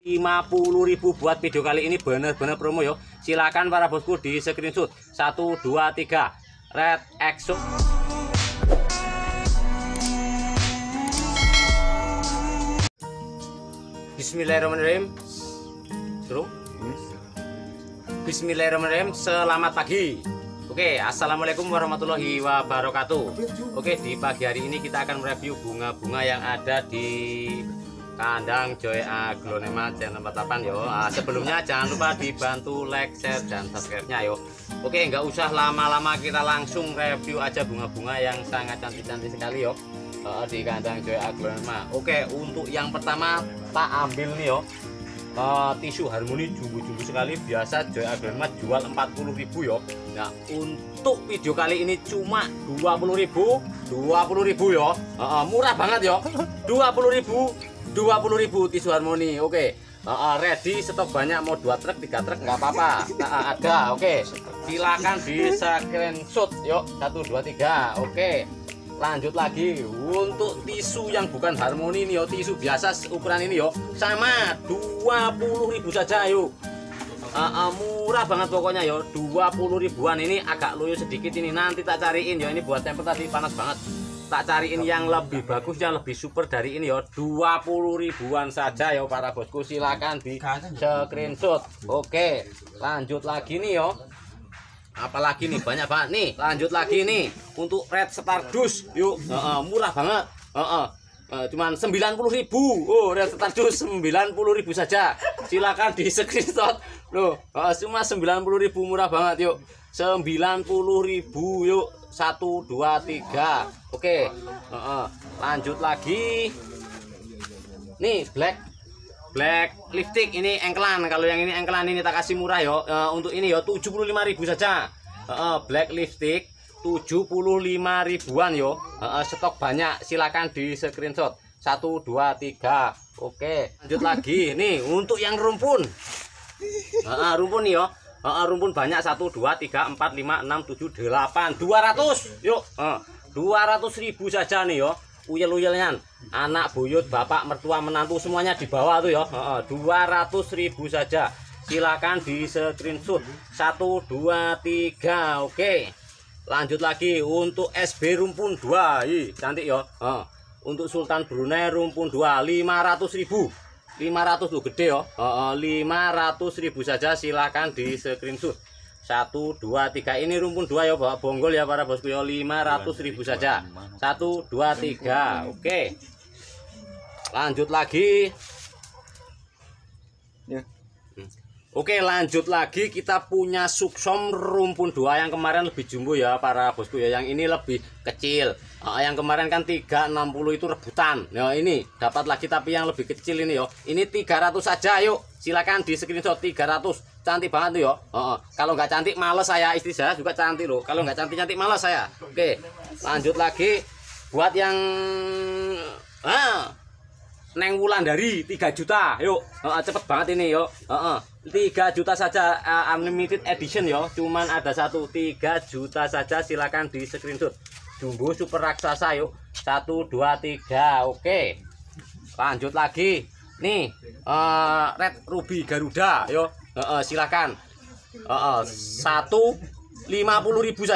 50.000 buat video kali ini bener-bener promo yo. Silakan para bosku di screenshot. 1 2 3. Red EXO. Bismillahirrahmanirrahim. Terus. Bismillahirrahmanirrahim. Selamat pagi. Oke, assalamualaikum warahmatullahi wabarakatuh. Oke, di pagi hari ini kita akan mereview bunga-bunga yang ada di kandang Joy Aglonema channel 48 yo nah, sebelumnya jangan lupa dibantu like share dan subscribe nya yo oke nggak usah lama-lama kita langsung review aja bunga-bunga yang sangat cantik-cantik sekali yo ah, di kandang Joy Aglonema oke untuk yang pertama tak ambil nih yo uh, tisu harmoni jumbo-jumbo sekali biasa Joy Aglonema jual 40.000 yo nah untuk video kali ini cuma 20.000 20.000 yo uh, uh, murah banget yo 20.000 ribu tisu harmoni. Oke. Okay. Uh, ready stok banyak mau dua truk tiga truk nggak apa-apa nah, ada oke okay. silakan di screenshot yuk satu dua tiga oke lanjut lagi untuk tisu yang bukan harmoni nih yuk tisu biasa ukuran ini yuk sama ribu saja yuk uh, uh, murah banget pokoknya yo 20 ribuan ini agak loyo sedikit ini nanti tak cariin yo ini buat temper tadi panas banget tak cariin yang lebih bagus yang lebih super dari ini ya 20 ribuan saja yo ya, para bosku silakan di screenshot oke lanjut lagi nih yo ya. apalagi nih banyak banget nih lanjut lagi nih untuk red stardust yuk uh, uh, murah banget uh, uh. Uh, cuman 90 ribu oh Red Stardust 90 ribu saja silakan di screenshot loh uh, cuma 90 ribu murah banget yuk 90 ribu yuk satu dua tiga oke lanjut lagi nih black black lipstick ini engkelan kalau yang ini engkelan ini tak kasih murah yo uh, untuk ini yo 75.000 saja uh -uh. black lipstick 75 ribuan yo uh -uh. stok banyak silakan di screenshot satu dua tiga oke lanjut lagi nih untuk yang rumpun uh -uh. rumpun nih yo uh, rumpun banyak 1 2 3 4 5 6 7 8 200 yuk uh, 200 ribu saja nih yo uyel-uyelnya anak buyut bapak mertua menantu semuanya di bawah tuh ya uh, 200 ribu saja silakan di screenshot 1 2 3 oke Okay. lanjut lagi untuk SB rumpun 2 Ih, cantik ya uh, untuk Sultan Brunei rumpun 2 500 ribu 500 tuh gede ya. Oh. oh, 500 ribu saja silahkan di screenshot. 1 2 3 ini rumpun 2 ya Bapak Bonggol ya para bosku ya 500 iya, ribu iya, saja. 1 2 3. Oke. Lanjut lagi. Ya. Hmm. Oke lanjut lagi kita punya suksom rumpun dua yang kemarin lebih jumbo ya para bosku ya yang ini lebih kecil uh, yang kemarin kan 360 itu rebutan nah ini dapat lagi tapi yang lebih kecil ini yo ini 300 saja yuk silakan di screenshot 300 cantik banget tuh yo uh, kalau nggak cantik males saya istri saya juga cantik loh kalau nggak cantik cantik males saya oke lanjut lagi buat yang ah Neng Wulandari 3 juta. Yuk, uh, cepet banget ini yuk. Uh, uh. 3 juta saja uh, unlimited edition yo. Cuman ada satu 3 juta saja silakan di screenshot. Jumbo super raksasa yuk. 1 2 3. Oke. Lanjut lagi. Nih, uh, Red Ruby Garuda yo. uh, uh, silakan. Heeh, uh, uh, 1 50.000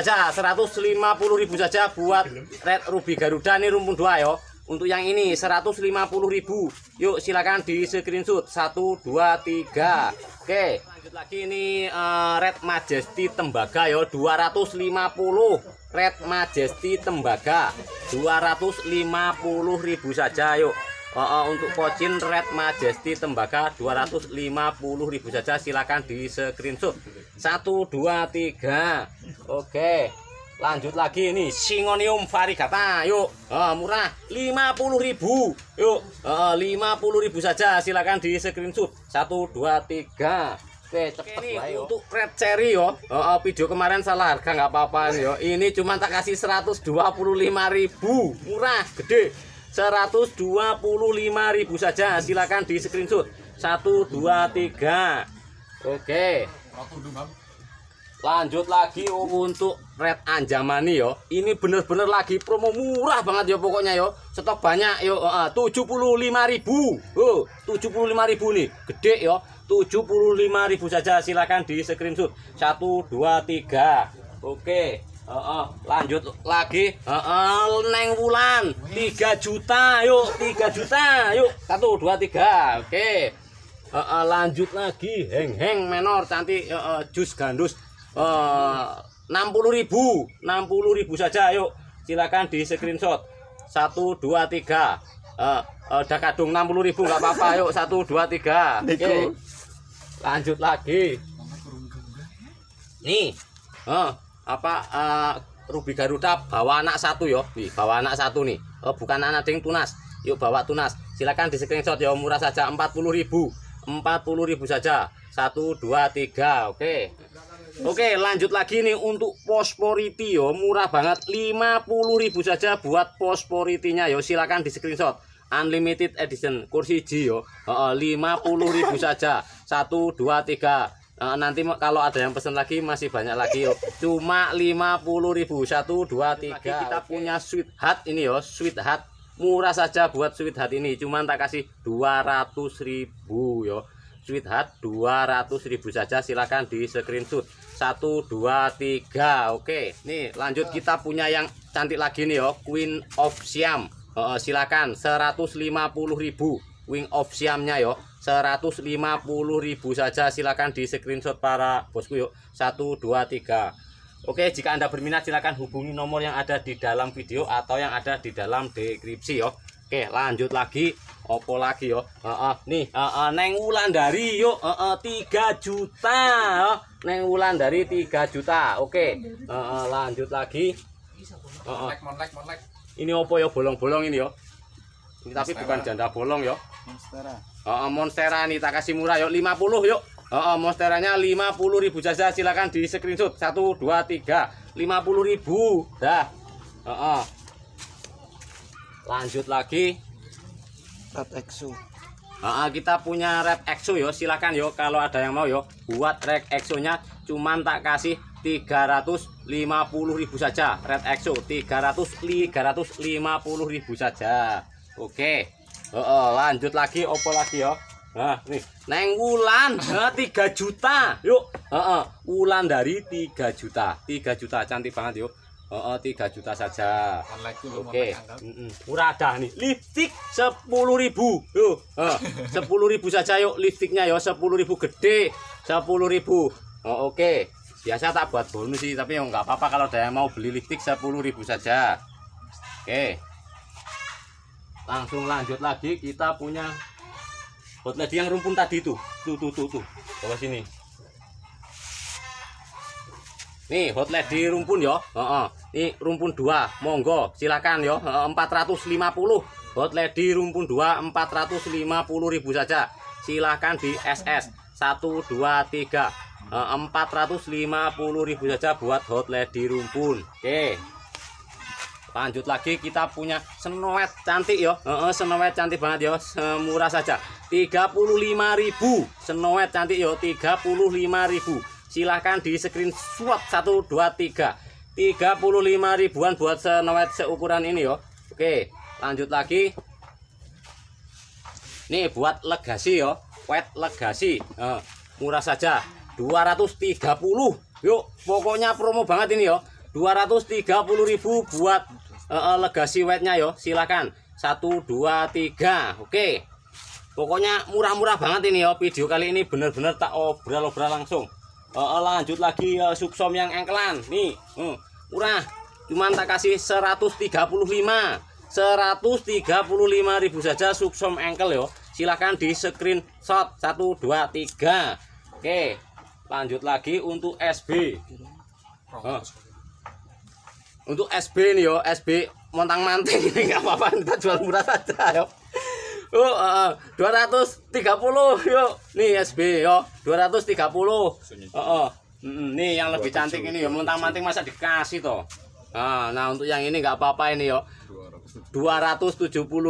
saja, 150.000 saja buat Red Ruby Garuda nih rumpun 2 yo. Untuk yang ini 150.000. Yuk silakan di screenshot 1 2 3. Oke, lanjut lagi ini uh, Red Majesty Tembaga yo 250. Red Majesty Tembaga 250.000 saja yuk. Uh, uh, untuk pocin Red Majesty Tembaga 250.000 saja silakan di screenshot 1 2 3. Oke. Lanjut lagi ini Singonium varigata. Yuk, uh, murah 50.000. Yuk, ah, uh, 50.000 saja. silahkan di screenshot. 1 2 3 Oke, cepet ini lah, yo. untuk red cherry yo. uh, uh, video kemarin salah harga nggak apa-apa yo. Ini cuma tak kasih 125.000. Murah, gede. 125.000 saja. silahkan di screenshot. 1 2 3. Oke. Okay lanjut lagi untuk red anjamani yo ini bener-bener lagi promo murah banget ya pokoknya yo stok banyak yo uh, puluh ribu oh tujuh ribu nih gede yo tujuh ribu saja silahkan di screenshot 1 2 3 oke okay. Uh, eh, uh, lanjut lagi uh, uh, neng wulan 3 juta yuk 3 juta yuk 1 2 3 oke okay. uh, uh, lanjut lagi heng heng menor cantik uh, uh, jus gandus Eh, enam puluh ribu enam puluh ribu saja yuk silakan di screenshot satu dua tiga eh, eh, udah kadung enam puluh ribu nggak apa-apa yuk satu dua tiga oke lanjut lagi nih uh, apa uh, Ruby Garuda bawa anak satu yo Wih, bawa anak satu nih uh, bukan anak ding tunas yuk bawa tunas silakan di screenshot ya murah saja empat puluh ribu empat puluh ribu saja satu dua tiga oke Oke, lanjut lagi nih untuk posporiti yo, murah banget. 50.000 saja buat posporitinya yo. Silakan di screenshot. Unlimited edition kursi G yo. Heeh, 50.000 saja. 1 2 3 nanti kalau ada yang pesan lagi masih banyak lagi yo. Cuma 50.000 1 2 3. Lagi kita okay. punya hat ini yo, sweet hat Murah saja buat sweet hat ini. Cuman tak kasih 200.000 yo sweetheart 200 ribu saja silahkan di screenshot 1 2 3 oke nih lanjut kita punya yang cantik lagi nih yo oh, Queen of Siam uh, silahkan 150 ribu Wing of Siamnya yo 150 ribu saja silahkan di screenshot para bosku yuk 1 2 3 Oke, jika Anda berminat silakan hubungi nomor yang ada di dalam video atau yang ada di dalam deskripsi ya. Oke, lanjut lagi opo lagi yo uh, uh, nih uh, uh, neng wulandari yo uh, uh, 3 juta uh, neng wulandari 3 juta oke okay. uh, uh, lanjut lagi uh, uh. ini opo yo bolong-bolong ini yo ini tapi monstera. bukan janda bolong yo monstera uh, uh, monstera nih tak kasih murah yo 50 yuk Oh, oh monsteranya 50.000 saja silakan di screenshot 1 2 3 50.000. Dah. Oh, oh. Lanjut lagi. Red Exo. ah, kita punya Red Exo yo, silakan yo kalau ada yang mau yo. Buat Red Exo-nya cuman tak kasih 350.000 saja. Red Exo 300 350.000 saja. Oke. Oh, oh, lanjut lagi opo lagi yo. Nah, nih, neng Wulan, tiga juta. Yuk, heeh, uh, uh, Wulan dari 3 juta. 3 juta cantik banget, yuk. Oh, oh 3 juta saja. Oke. Okay. Murah dah nih. Lipstik 10.000. ribu. Sepuluh ribu saja yuk lipstiknya Sepuluh ribu gede. 10.000. Oh, oke. Okay. Biasa tak buat bonus sih, tapi yang nggak apa-apa kalau ada yang mau beli sepuluh ribu saja. Oke. Okay. Langsung lanjut lagi kita punya hot lady yang rumpun tadi tuh. Tuh tuh tuh tuh. Bawa sini. Nih led di rumpun ya. Heeh. Ini rumpun 2. Monggo silakan ya. 450. led di rumpun 2 450.000 saja. Silakan di SS 1 2 3. 450 450.000 saja buat led di rumpun. Oke. Lanjut lagi kita punya senowet cantik ya. Heeh, senowet cantik banget ya. Semurah saja. 35.000. Senowet cantik ya 35.000 silahkan di screenshot 1, 2, 3 35 ribuan buat senawet seukuran ini yo oke lanjut lagi ini buat legasi yo wet legasi eh, murah saja 230 yuk pokoknya promo banget ini yo 230 ribu buat eh, eh, legasi wetnya yo silahkan 1, 2, 3 oke Pokoknya murah-murah banget ini yo. video kali ini bener-bener tak obrol-obrol langsung uh, lanjut lagi uh, subsom yang engkelan nih uh, murah cuman tak kasih 135 135 ribu saja subsom engkel yo silahkan di shot 1 2 3 oke lanjut lagi untuk SB uh, untuk SB nih yo SB montang manting ini nggak apa-apa kita jual murah saja yo Yuk, uh, 230 yuk. Nih SB yo, 230. Heeh. Uh, uh. nih yang lebih cantik ini ya mentang-manting masa dikasih toh. Nah, nah untuk yang ini nggak apa-apa ini yo.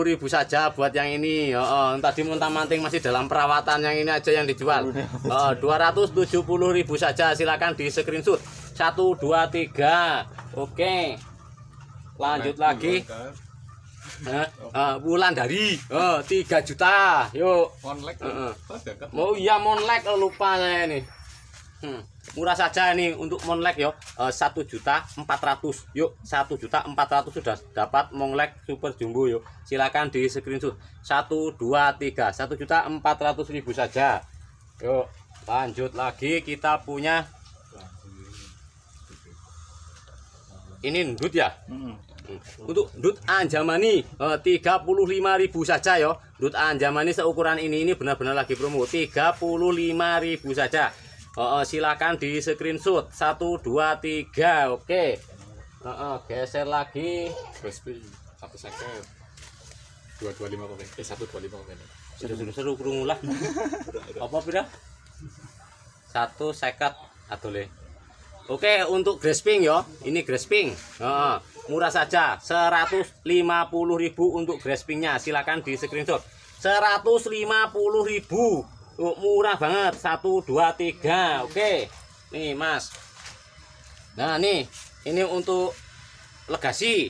ribu saja buat yang ini. Heeh, uh, uh. tadi mentang-manting masih dalam perawatan yang ini aja yang dijual. Heeh, uh, ribu saja silakan di screenshot. 1 2 3. Oke. Lanjut nah, lagi. Kan uh, bulan ah, dari uh, 3 juta yuk monlek uh, mau oh, iya monlek lupa saya ini hmm. murah saja nih untuk monlek yuk eh, satu juta empat ratus yuk satu juta empat ratus sudah dapat monlek super jumbo yuk silakan di screenshot satu dua tiga satu juta empat ratus ribu saja yuk lanjut lagi kita punya ini ngebut ya? Untuk dut anjamani eh, tiga puluh lima ribu saja ya. Dut anjamani seukuran ini ini benar-benar lagi promo tiga puluh lima ribu saja. Oh, silakan di screenshot satu dua tiga oke. Oh, oh, geser lagi. Crispy satu second dua dua lima komen eh satu dua lima komen seru seru seru kurung lah apa pira satu second atau le oke untuk grasping ya ini grasping Oh, murah saja 150.000 untuk graspingnya silahkan di screenshot 150.000 murah banget 1 2 3 oke nih mas nah nih ini untuk legasi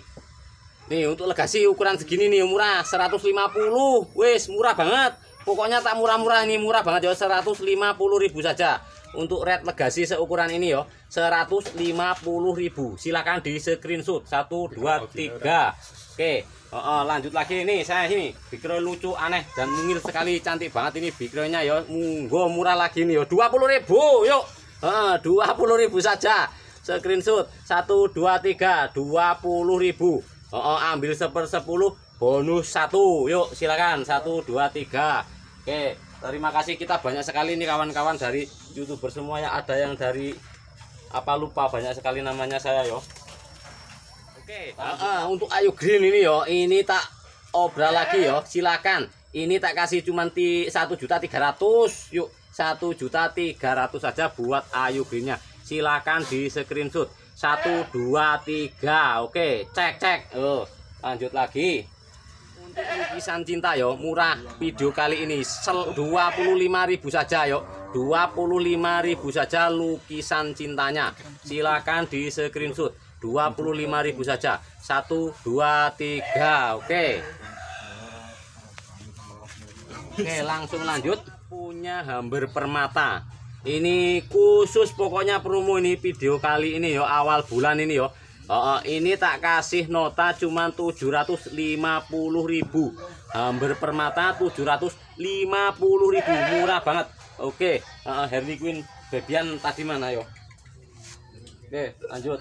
nih untuk legasi ukuran segini nih murah 150 wis murah banget pokoknya tak murah-murah ini murah banget ya 150.000 saja untuk red legasi seukuran ini yo 150.000 silahkan di screenshot 1 2 3 oke uh, uh, lanjut lagi ini saya ini bikro lucu aneh dan mungil sekali cantik banget ini bikronya yo munggo murah lagi nih yo 20.000 yuk uh, 20.000 saja screenshot 1 2 3 20.000 uh, uh, ambil seper 10 bonus 1 yuk silakan 1 2 3 oke terima kasih kita banyak sekali nih kawan-kawan dari youtuber semua ya ada yang dari apa lupa banyak sekali namanya saya yo oke okay. uh, untuk Ayu Green ini yo ini tak obral lagi yo silakan ini tak kasih cuma ti satu juta tiga ratus yuk satu juta tiga ratus saja buat Ayu Greennya silakan di screenshot satu dua tiga oke cek cek oh lanjut lagi untuk lukisan cinta yo murah video kali ini sel dua puluh lima ribu saja yuk 25.000 saja lukisan cintanya. Silakan di screenshot. 25.000 saja. 1 2 3. Oke. Oke, langsung lanjut. Punya hamber permata. Ini khusus pokoknya promo ini video kali ini yo awal bulan ini yo. Oh, ini tak kasih nota cuman 750.000. Hamber permata 750.000 murah banget. Oke, uh, Harley Quinn Bebian tadi mana yo? Oke, lanjut.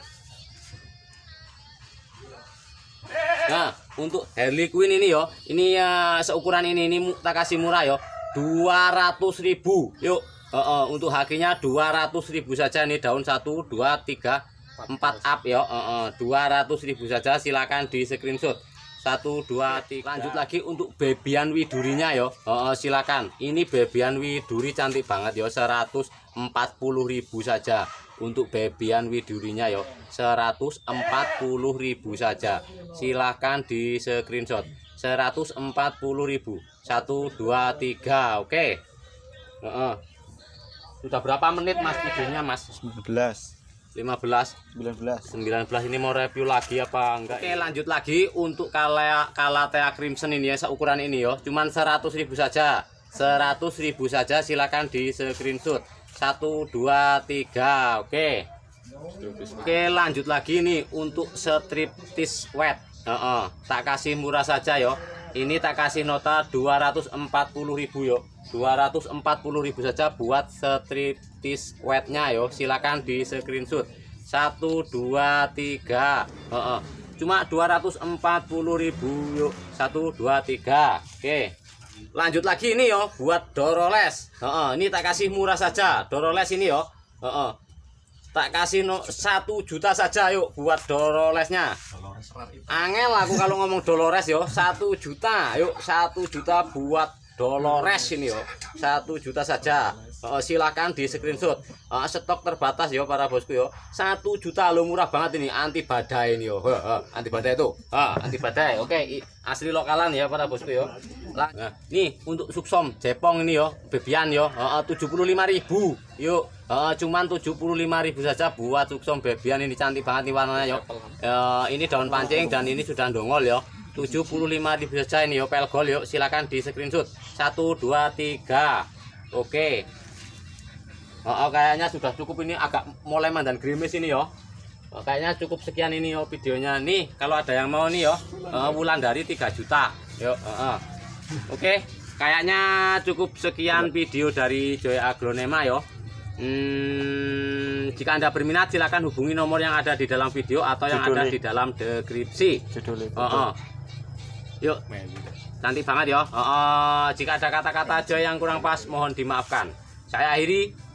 Nah, untuk Harley Quinn ini yo, ini ya uh, seukuran ini ini tak kasih murah yo. 200 ribu Yuk, uh, uh, untuk hakinya 200 ribu saja nih daun satu dua tiga empat up yo. dua uh, uh, ribu saja silakan di screenshot satu dua tiga lanjut lagi untuk bebian widurinya yo oh, silakan ini bebian widuri cantik banget yo ribu saja untuk bebian widurinya yo ribu saja silakan di screenshot seratus empat puluh ribu satu dua tiga oke okay. oh, oh. sudah berapa menit mas videonya mas 19 15 19 19 ini mau review lagi apa enggak Oke lanjut lagi untuk kalea kalatea crimson ini ya seukuran ini yo ya. cuman 100.000 saja 100.000 saja silahkan di screenshot 1 2 3 oke Oke lanjut lagi nih untuk striptis wet uh -uh. tak kasih murah saja yo ya ini tak kasih nota 240.000 yuk 240.000 saja buat striptis wetnya yo silakan di screenshot 1 2 3 uh -uh. cuma 240.000 yuk 1 2 3 oke lanjut lagi ini yo buat doroles uh -uh. ini tak kasih murah saja doroles ini yo uh -uh. tak kasih no 1 juta saja yuk buat dorolesnya serat itu angel aku kalau ngomong Dolores yo satu juta yuk satu juta buat Dolores ini yo satu juta saja uh, silakan di screenshot uh, stok terbatas ya para bosku yo ya. satu juta lo murah banget ini anti badai ini yo uh, uh, anti badai itu uh, anti badai oke okay. asli lokalan ya para bosku yo ya. nah, nih untuk suksom jepong ini yo ya, bebian yo eh, tujuh puluh lima ribu yuk uh, cuman ribu saja buat suksom bebian ini cantik banget nih warnanya yo uh, ini daun pancing dan ini sudah dongol yo ribu saja ini yo pelgol yo silakan di screenshot satu dua tiga Oke, oh, oh, kayaknya sudah cukup ini agak mulai mandan grimis ini yo oh, kayaknya cukup sekian ini yo videonya nih kalau ada yang mau nih yo uh, eh, bulan dari 3 juta yo uh, uh. oke okay. kayaknya cukup sekian iya. video dari Joy Aglonema yo Hmm, jika Anda berminat silahkan hubungi nomor yang ada di dalam video atau yang Judulnya. ada di dalam deskripsi. Oh, oh. Yuk. Nanti banget yo. Oh, oh. Jika ada kata-kata joy yang kurang pas mohon dimaafkan. Saya akhiri